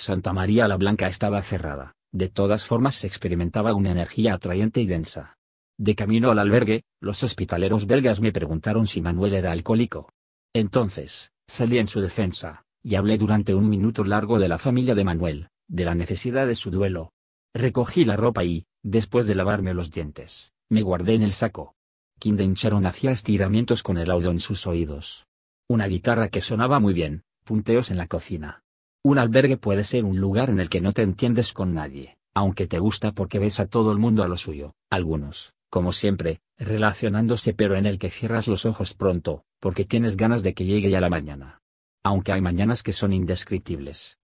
Santa María la Blanca estaba cerrada, de todas formas se experimentaba una energía atrayente y densa. De camino al albergue, los hospitaleros belgas me preguntaron si Manuel era alcohólico. Entonces, salí en su defensa, y hablé durante un minuto largo de la familia de Manuel, de la necesidad de su duelo. Recogí la ropa y, después de lavarme los dientes, me guardé en el saco. Kinder hacía estiramientos con el audio en sus oídos. Una guitarra que sonaba muy bien, punteos en la cocina. Un albergue puede ser un lugar en el que no te entiendes con nadie, aunque te gusta porque ves a todo el mundo a lo suyo, algunos, como siempre, relacionándose pero en el que cierras los ojos pronto, porque tienes ganas de que llegue ya la mañana. Aunque hay mañanas que son indescriptibles,